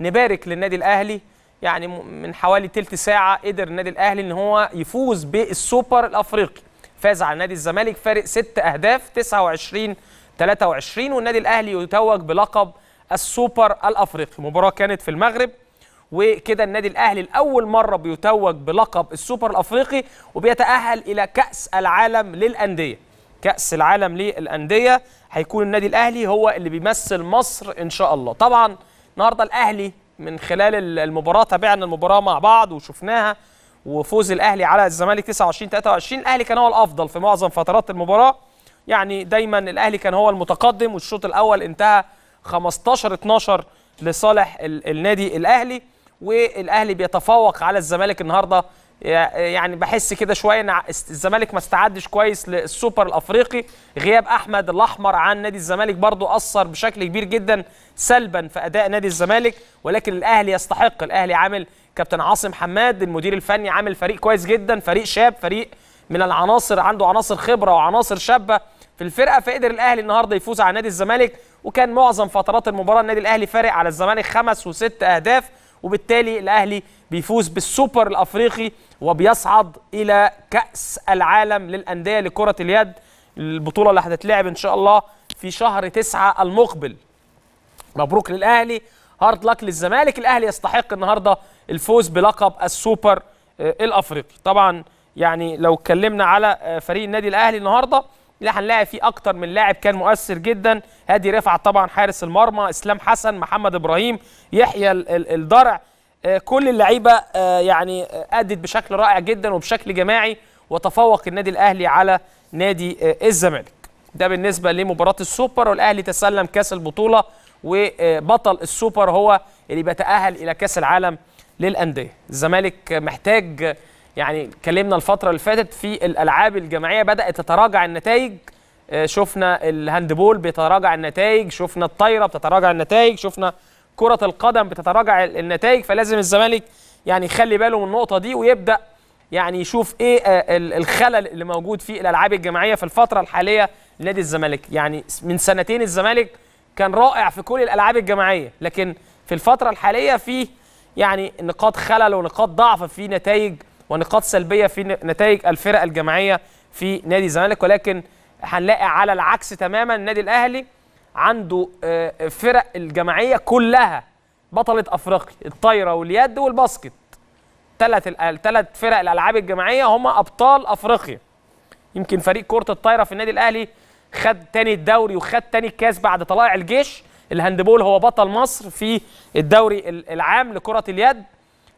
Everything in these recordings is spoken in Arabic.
نبارك للنادي الاهلي يعني من حوالي تلت ساعه قدر النادي الاهلي ان هو يفوز بالسوبر الافريقي فاز على نادي الزمالك فارق ست اهداف 29 23 والنادي الاهلي يتوج بلقب السوبر الافريقي مباراه كانت في المغرب وكده النادي الاهلي لاول مره بيتوج بلقب السوبر الافريقي وبيتاهل الى كاس العالم للانديه كاس العالم للانديه هيكون النادي الاهلي هو اللي بيمثل مصر ان شاء الله طبعا النهارده الاهلي من خلال المباراه تابعنا المباراه مع بعض وشفناها وفوز الاهلي على الزمالك 29 23 الاهلي كان هو الافضل في معظم فترات المباراه يعني دايما الاهلي كان هو المتقدم والشوط الاول انتهى 15 12 لصالح النادي الاهلي والاهلي بيتفوق على الزمالك النهارده يعني بحس كده شويه ان الزمالك ما استعدش كويس للسوبر الافريقي غياب احمد الاحمر عن نادي الزمالك برضه اثر بشكل كبير جدا سلبا في اداء نادي الزمالك ولكن الاهلي يستحق الاهلي عامل كابتن عاصم حماد المدير الفني عامل فريق كويس جدا فريق شاب فريق من العناصر عنده عناصر خبره وعناصر شابه في الفرقه فقدر الاهلي النهارده يفوز على نادي الزمالك وكان معظم فترات المباراه النادي الاهلي فارق على الزمالك خمس وست اهداف وبالتالي الاهلي بيفوز بالسوبر الافريقي وبيصعد الى كاس العالم للانديه لكره اليد البطوله اللي هتتلعب ان شاء الله في شهر تسعة المقبل مبروك للاهلي هارد لك للزمالك الاهلي يستحق النهارده الفوز بلقب السوبر آه، الافريقي طبعا يعني لو اتكلمنا على آه، فريق النادي الاهلي النهارده اللي هنلاقي فيه اكتر من لاعب كان مؤثر جدا هادي رفعت طبعا حارس المرمى اسلام حسن محمد ابراهيم يحيى الضرع آه، كل اللعيبه آه، يعني آه، ادت بشكل رائع جدا وبشكل جماعي وتفوق النادي الاهلي على نادي الزمالك ده بالنسبه لمباراه السوبر والاهلي تسلم كاس البطوله وبطل السوبر هو اللي بيتاهل الى كاس العالم للانديه الزمالك محتاج يعني اتكلمنا الفتره اللي فاتت في الالعاب الجماعيه بدات تتراجع النتائج آه، شفنا الهاندبول بيتراجع النتائج شفنا الطايره بتتراجع النتائج شفنا كره القدم بتتراجع النتائج فلازم الزمالك يعني يخلي باله من النقطه دي ويبدا يعني يشوف ايه آه، الخلل اللي موجود في الالعاب الجماعيه في الفتره الحاليه لنادي الزمالك يعني من سنتين الزمالك كان رائع في كل الالعاب الجماعيه لكن في الفتره الحاليه فيه يعني نقاط خلل ونقاط ضعف في نتائج ونقاط سلبيه في نتائج الفرق الجماعيه في نادي الزمالك ولكن هنلاقي على العكس تماما النادي الاهلي عنده آه، آه، فرق الجماعيه كلها بطله افريقيا الطايره واليد والباسكت ثلاث ثلاث آه، فرق الالعاب الجماعيه هم ابطال افريقيا يمكن فريق كره الطايره في النادي الاهلي خد تاني الدوري وخد تاني الكاس بعد طلائع الجيش الهاندبول هو بطل مصر في الدوري العام لكره اليد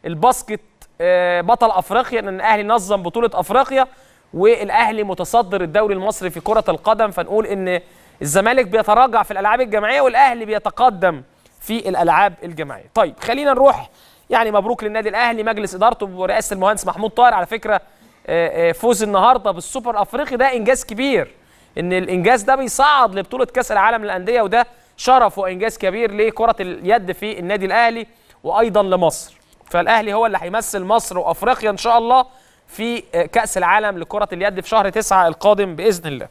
الباسكت آه، بطل افريقيا ان الاهلي نظم بطوله افريقيا والاهلي متصدر الدوري المصري في كره القدم فنقول ان الزمالك بيتراجع في الالعاب الجماعيه والاهلي بيتقدم في الالعاب الجماعيه طيب خلينا نروح يعني مبروك للنادي الاهلي مجلس ادارته برئاسه المهندس محمود طاهر على فكره آه، آه، فوز النهارده بالسوبر افريقي ده انجاز كبير ان الانجاز ده بيصعد لبطوله كاس العالم للانديه وده شرف وانجاز كبير لكره اليد في النادي الاهلي وايضا لمصر فالاهلي هو اللي هيمثل مصر وافريقيا ان شاء الله في آه، كاس العالم لكره اليد في شهر 9 القادم باذن الله